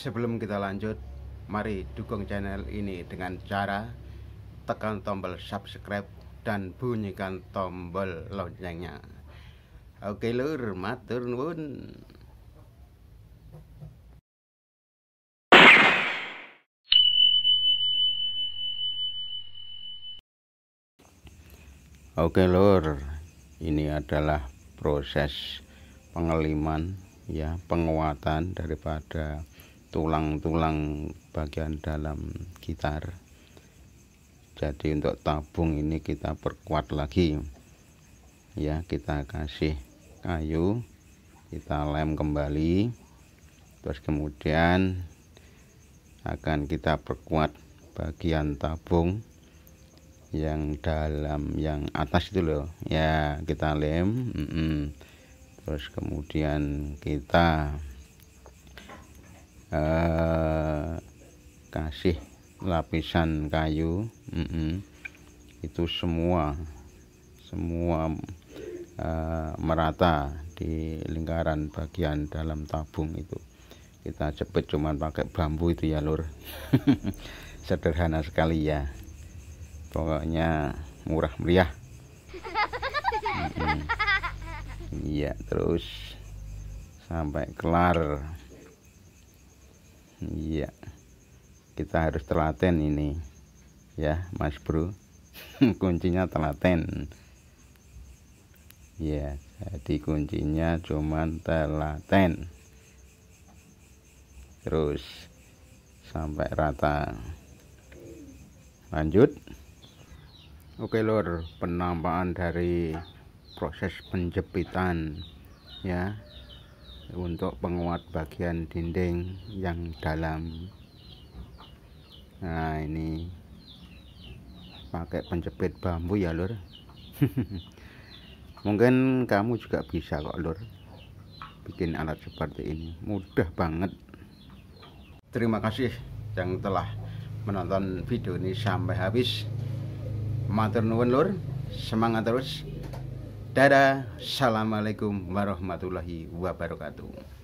Sebelum kita lanjut, mari dukung channel ini dengan cara tekan tombol subscribe dan bunyikan tombol loncengnya. Oke lur, matur nuwun. Oke lur, ini adalah proses pengeliman ya, penguatan daripada tulang-tulang bagian dalam gitar jadi untuk tabung ini kita perkuat lagi ya kita kasih kayu kita lem kembali terus kemudian akan kita perkuat bagian tabung yang dalam yang atas itu loh ya kita lem mm -mm. terus kemudian kita Eh, kasih lapisan kayu mm -mm, itu semua semua eh, merata di lingkaran bagian dalam tabung itu kita cepet cuman pakai bambu itu ya lur sederhana sekali ya pokoknya murah meriah iya mm -mm. terus sampai kelar iya kita harus telaten ini ya mas bro kuncinya telaten ya jadi kuncinya cuman telaten terus sampai rata lanjut Oke lor, penampakan dari proses penjepitan ya untuk penguat bagian dinding yang dalam nah ini pakai penjepit bambu ya lur mungkin kamu juga bisa kok lur bikin alat seperti ini mudah banget terima kasih yang telah menonton video ini sampai habis matur nuwun lur semangat terus Dadah, Assalamualaikum warahmatullahi wabarakatuh.